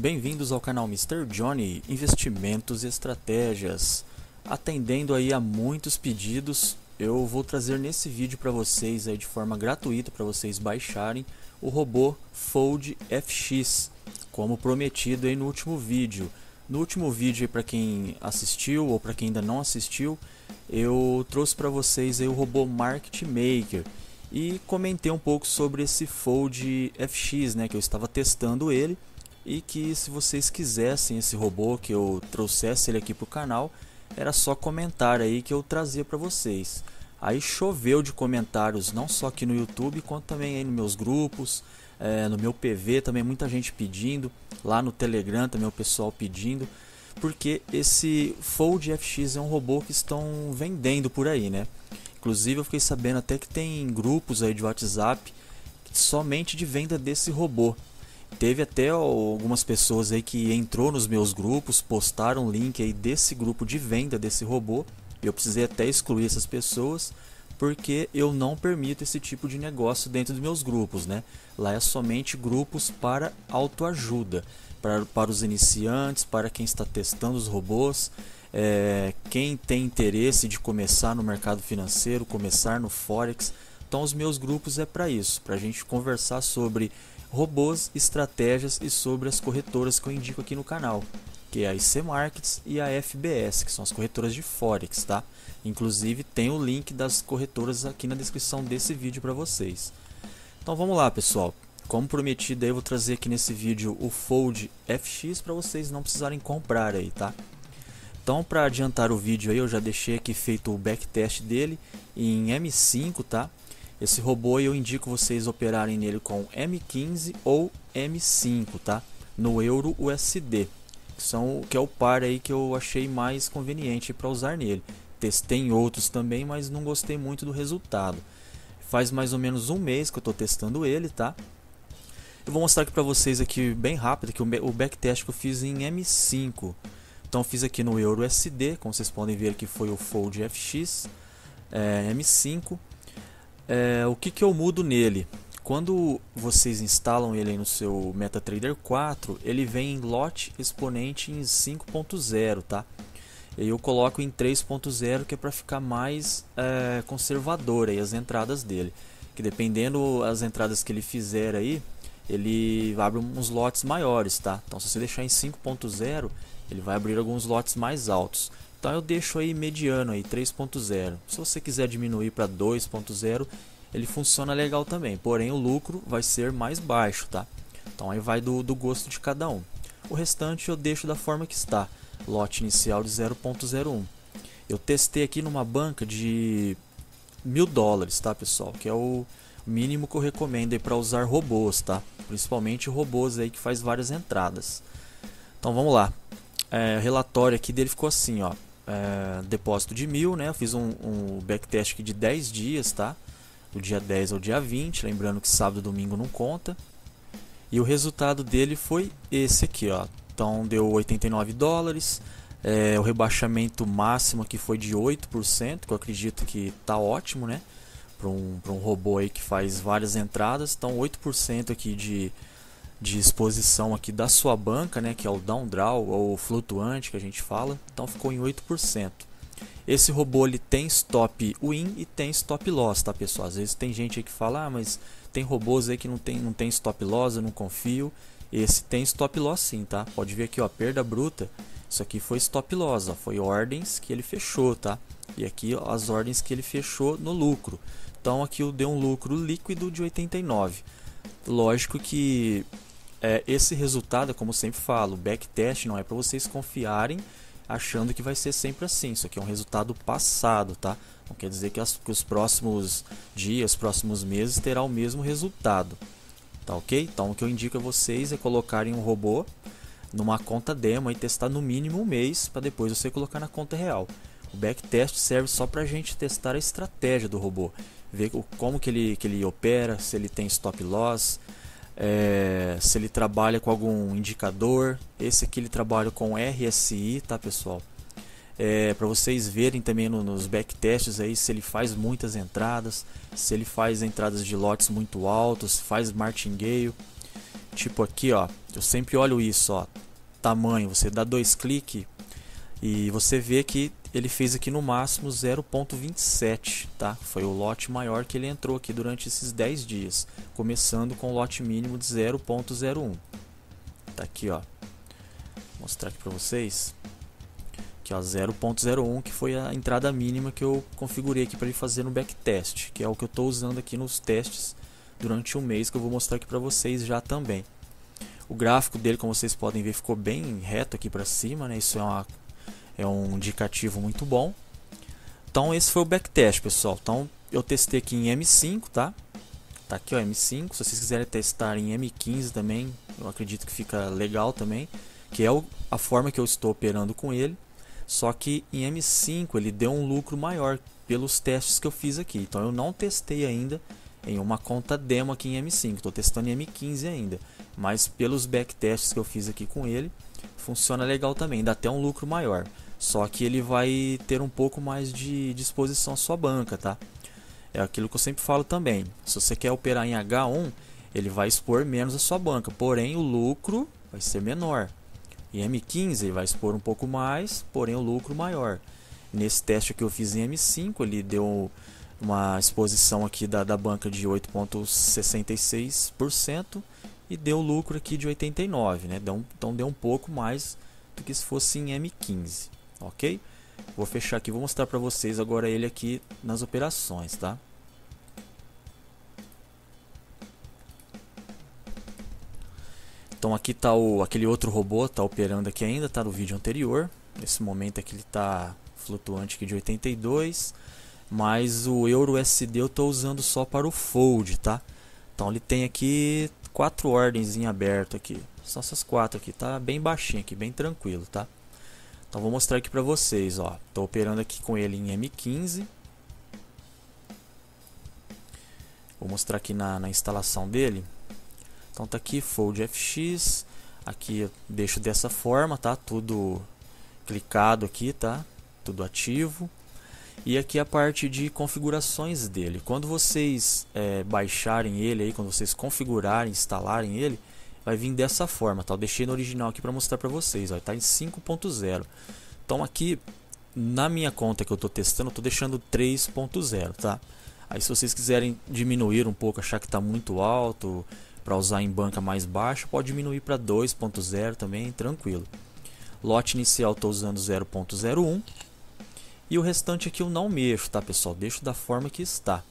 Bem-vindos ao canal Mr. Johnny Investimentos e Estratégias. Atendendo aí a muitos pedidos, eu vou trazer nesse vídeo para vocês aí de forma gratuita para vocês baixarem o robô Fold FX, como prometido aí no último vídeo. No último vídeo para quem assistiu ou para quem ainda não assistiu, eu trouxe para vocês aí o robô Market Maker e comentei um pouco sobre esse Fold FX, né, que eu estava testando ele e que se vocês quisessem esse robô que eu trouxesse ele aqui pro canal, era só comentar aí que eu trazia para vocês. Aí choveu de comentários, não só aqui no YouTube, quanto também aí nos meus grupos, é, no meu PV também, muita gente pedindo, lá no Telegram também o pessoal pedindo, porque esse Fold FX é um robô que estão vendendo por aí, né? Inclusive eu fiquei sabendo até que tem grupos aí de WhatsApp somente de venda desse robô. Teve até algumas pessoas aí que entrou nos meus grupos, postaram o link aí desse grupo de venda desse robô. Eu precisei até excluir essas pessoas porque eu não permito esse tipo de negócio dentro dos meus grupos, né? Lá é somente grupos para autoajuda, para, para os iniciantes, para quem está testando os robôs, é, quem tem interesse de começar no mercado financeiro, começar no Forex. Então, os meus grupos é para isso, para a gente conversar sobre robôs, estratégias e sobre as corretoras que eu indico aqui no canal, que é a IC Markets e a FBS, que são as corretoras de Forex, tá? Inclusive tem o link das corretoras aqui na descrição desse vídeo para vocês. Então vamos lá, pessoal. Como prometido, eu vou trazer aqui nesse vídeo o Fold FX para vocês não precisarem comprar aí, tá? Então, para adiantar o vídeo aí, eu já deixei aqui feito o backtest dele em M5, tá? Esse robô eu indico vocês operarem nele com M15 ou M5, tá? No Euro USD, que, são, que é o par aí que eu achei mais conveniente para usar nele. Testei outros também, mas não gostei muito do resultado. Faz mais ou menos um mês que eu estou testando ele, tá? Eu vou mostrar aqui para vocês aqui bem rápido que o backtest que eu fiz em M5. Então fiz aqui no Euro SD, como vocês podem ver que foi o Fold FX é, M5 é, o que, que eu mudo nele? Quando vocês instalam ele no seu MetaTrader 4, ele vem em lote exponente em 5.0, tá? Eu coloco em 3.0 que é para ficar mais é, conservador aí as entradas dele. Que dependendo as entradas que ele fizer aí, ele abre uns lotes maiores, tá? Então se você deixar em 5.0, ele vai abrir alguns lotes mais altos. Tá, eu deixo aí mediano aí 3.0. Se você quiser diminuir para 2.0, ele funciona legal também, porém o lucro vai ser mais baixo, tá? Então aí vai do, do gosto de cada um. O restante eu deixo da forma que está, lote inicial de 0.01. Eu testei aqui numa banca de mil dólares, tá pessoal? Que é o mínimo que eu recomendo para usar robôs, tá? Principalmente robôs aí que faz várias entradas. Então vamos lá. É, relatório aqui dele ficou assim, ó. Eh, depósito de mil, né? Eu fiz um, um backtest aqui de 10 dias, tá? Do dia 10 ao dia 20, lembrando que sábado e domingo não conta. E o resultado dele foi esse aqui, ó. Então deu 89 dólares. É, o rebaixamento máximo que foi de 8%, que eu acredito que tá ótimo, né? Para um, um robô aí que faz várias entradas. Então 8% aqui de de exposição aqui da sua banca, né, que é o down draw ou flutuante que a gente fala, então ficou em 8%. Esse robô ele tem stop win e tem stop loss, tá pessoal? Às vezes tem gente aí que fala, ah, mas tem robôs aí que não tem, não tem stop loss, eu não confio. Esse tem stop loss sim, tá? Pode ver aqui, ó, perda bruta. Isso aqui foi stop loss, ó, foi ordens que ele fechou, tá? E aqui ó, as ordens que ele fechou no lucro. Então aqui eu dei um lucro líquido de 89. Lógico que é, esse resultado, como sempre falo, backtest não é para vocês confiarem achando que vai ser sempre assim. Isso aqui é um resultado passado, tá? Não quer dizer que, as, que os próximos dias, próximos meses terá o mesmo resultado, tá ok? Então o que eu indico a vocês é colocarem um robô numa conta demo e testar no mínimo um mês para depois você colocar na conta real. O backtest serve só para a gente testar a estratégia do robô, ver como que ele, que ele opera, se ele tem stop loss, é, se ele trabalha com algum indicador. Esse aqui ele trabalha com RSI, tá pessoal? É, para vocês verem também no, nos backtests aí se ele faz muitas entradas, se ele faz entradas de lotes muito altos, faz martingale. Tipo aqui, ó, eu sempre olho isso, ó, tamanho, você dá dois cliques e você vê que ele fez aqui no máximo 0.27, tá? Foi o lote maior que ele entrou aqui durante esses 10 dias, começando com o lote mínimo de 0.01. Tá aqui, ó. Vou mostrar aqui para vocês. Aqui, ó, 0.01, que foi a entrada mínima que eu configurei aqui para ele fazer no backtest, que é o que eu estou usando aqui nos testes durante um mês que eu vou mostrar aqui para vocês já também. O gráfico dele, como vocês podem ver, ficou bem reto aqui para cima, né? Isso é uma é um indicativo muito bom. Então esse foi o backtest, pessoal. Então eu testei aqui em M5, tá? Tá aqui o M5. Se vocês quiserem testar em M15 também, eu acredito que fica legal também, que é a forma que eu estou operando com ele. Só que em M5 ele deu um lucro maior pelos testes que eu fiz aqui. Então eu não testei ainda em uma conta demo aqui em M5. Estou testando em M15 ainda, mas pelos backtests que eu fiz aqui com ele, funciona legal também, dá até um lucro maior. Só que ele vai ter um pouco mais de disposição à sua banca, tá? É aquilo que eu sempre falo também. Se você quer operar em H1, ele vai expor menos a sua banca, porém o lucro vai ser menor. Em M15 vai expor um pouco mais, porém o lucro maior. Nesse teste que eu fiz em M5, ele deu uma exposição aqui da, da banca de 8,66% e deu lucro aqui de 89%, né? Deu, então deu um pouco mais do que se fosse em M15 ok? Vou fechar aqui, vou mostrar para vocês agora ele aqui nas operações, tá? Então aqui tá o, aquele outro robô, tá operando aqui ainda, tá no vídeo anterior. Nesse momento aqui é ele tá flutuante aqui de 82, mas o Euro eu tô usando só para o Fold, tá? Então ele tem aqui quatro ordens em aberto aqui, só essas quatro aqui, tá bem baixinho aqui, bem tranquilo, tá? Então vou mostrar aqui para vocês, ó. Tô operando aqui com ele em M15. Vou mostrar aqui na, na instalação dele. Então tá aqui Fold FX. Aqui eu deixo dessa forma, tá? Tudo clicado aqui, tá? Tudo ativo. E aqui a parte de configurações dele. Quando vocês é, baixarem ele aí, quando vocês configurarem, instalarem ele, vai vir dessa forma, tá? Eu deixei no original aqui para mostrar para vocês, ó, tá em 5.0. Então aqui na minha conta que eu estou testando, eu tô deixando 3.0, tá? Aí se vocês quiserem diminuir um pouco, achar que está muito alto, para usar em banca mais baixa, pode diminuir para 2.0 também, tranquilo. Lote inicial estou usando 0.01 e o restante aqui eu não mexo, tá pessoal? Deixo da forma que está.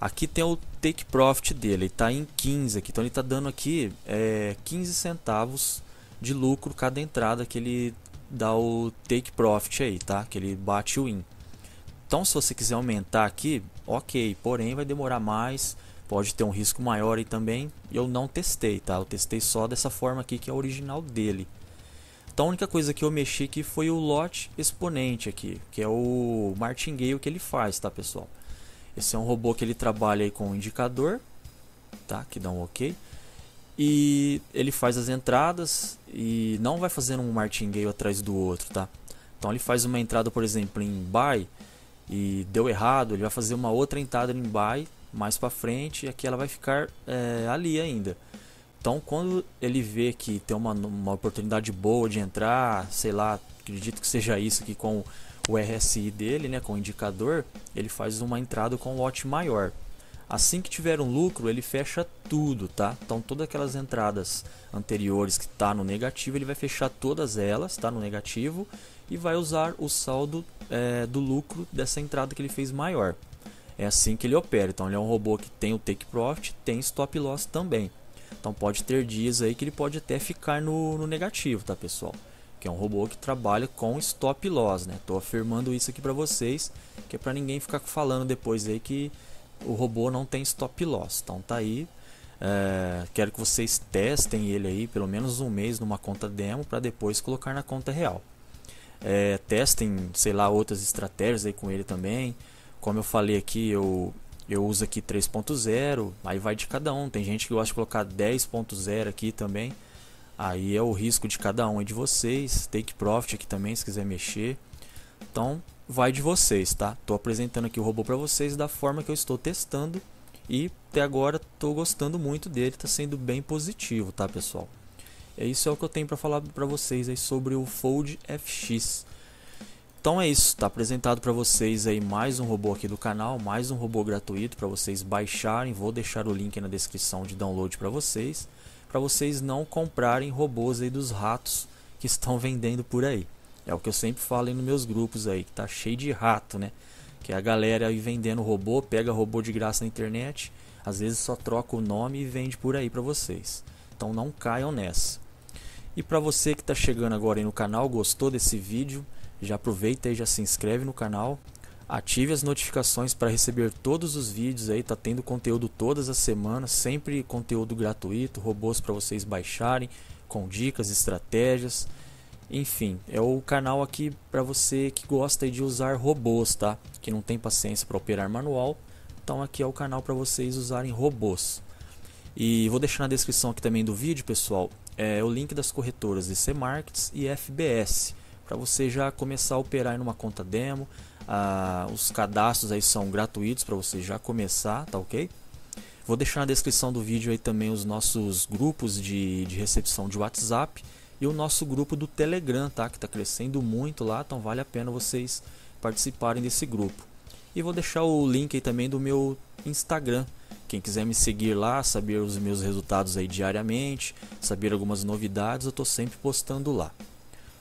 Aqui tem o take profit dele, está em 15 aqui, então ele está dando aqui é, 15 centavos de lucro cada entrada que ele dá o take profit aí, tá? Que ele bate o win. Então, se você quiser aumentar aqui, ok, porém vai demorar mais, pode ter um risco maior aí também. Eu não testei, tá? Eu testei só dessa forma aqui que é a original dele. Então, a única coisa que eu mexi aqui foi o lote exponente aqui, que é o martingale que ele faz, tá, pessoal? Esse é um robô que ele trabalha aí com um indicador, tá? Que dá um OK. E ele faz as entradas e não vai fazendo um martingale atrás do outro, tá? Então ele faz uma entrada, por exemplo, em buy e deu errado, ele vai fazer uma outra entrada em buy mais para frente e aqui ela vai ficar é, ali ainda. Então quando ele vê que tem uma, uma oportunidade boa de entrar, sei lá, acredito que seja isso aqui com o RSI dele, né, com o indicador, ele faz uma entrada com um lote maior. Assim que tiver um lucro, ele fecha tudo, tá? Então todas aquelas entradas anteriores que está no negativo, ele vai fechar todas elas, está no negativo, e vai usar o saldo é, do lucro dessa entrada que ele fez maior. É assim que ele opera. Então ele é um robô que tem o take profit, tem stop loss também. Então pode ter dias aí que ele pode até ficar no, no negativo, tá pessoal? que é um robô que trabalha com stop loss, né? Tô afirmando isso aqui para vocês, que é para ninguém ficar falando depois aí que o robô não tem stop loss. Então tá aí. É, quero que vocês testem ele aí pelo menos um mês numa conta demo para depois colocar na conta real. É, testem, sei lá, outras estratégias aí com ele também. Como eu falei aqui, eu eu uso aqui 3.0, aí vai de cada um. Tem gente que gosta de colocar 10.0 aqui também. Aí é o risco de cada um e de vocês. Take profit aqui também, se quiser mexer. Então, vai de vocês, tá? Tô apresentando aqui o robô para vocês da forma que eu estou testando e até agora tô gostando muito dele, tá sendo bem positivo, tá, pessoal? É isso é o que eu tenho para falar para vocês aí sobre o Fold FX. Então é isso, tá apresentado para vocês aí mais um robô aqui do canal, mais um robô gratuito para vocês baixarem. Vou deixar o link na descrição de download para vocês para vocês não comprarem robôs aí dos ratos que estão vendendo por aí. É o que eu sempre falo aí nos meus grupos aí, que tá cheio de rato, né? Que é a galera aí vendendo robô, pega robô de graça na internet, às vezes só troca o nome e vende por aí para vocês. Então não caiam nessa. E para você que está chegando agora aí no canal, gostou desse vídeo, já aproveita e já se inscreve no canal. Ative as notificações para receber todos os vídeos aí, tá tendo conteúdo todas as semanas, sempre conteúdo gratuito, robôs para vocês baixarem, com dicas, estratégias. Enfim, é o canal aqui para você que gosta de usar robôs, tá? Que não tem paciência para operar manual. Então aqui é o canal para vocês usarem robôs. E vou deixar na descrição aqui também do vídeo, pessoal, é o link das corretoras C Markets e FBS, para você já começar a operar em uma conta demo, ah, os cadastros aí são gratuitos para você já começar, tá ok? Vou deixar na descrição do vídeo aí também os nossos grupos de, de recepção de WhatsApp e o nosso grupo do Telegram, tá? Que está crescendo muito lá, então vale a pena vocês participarem desse grupo. E vou deixar o link aí também do meu Instagram. Quem quiser me seguir lá, saber os meus resultados aí diariamente, saber algumas novidades, eu estou sempre postando lá.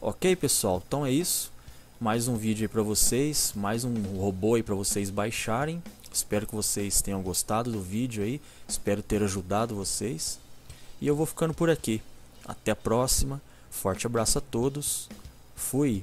Ok, pessoal? Então é isso mais um vídeo aí para vocês, mais um robô aí para vocês baixarem. Espero que vocês tenham gostado do vídeo aí, espero ter ajudado vocês. E eu vou ficando por aqui. Até a próxima. Forte abraço a todos. Fui.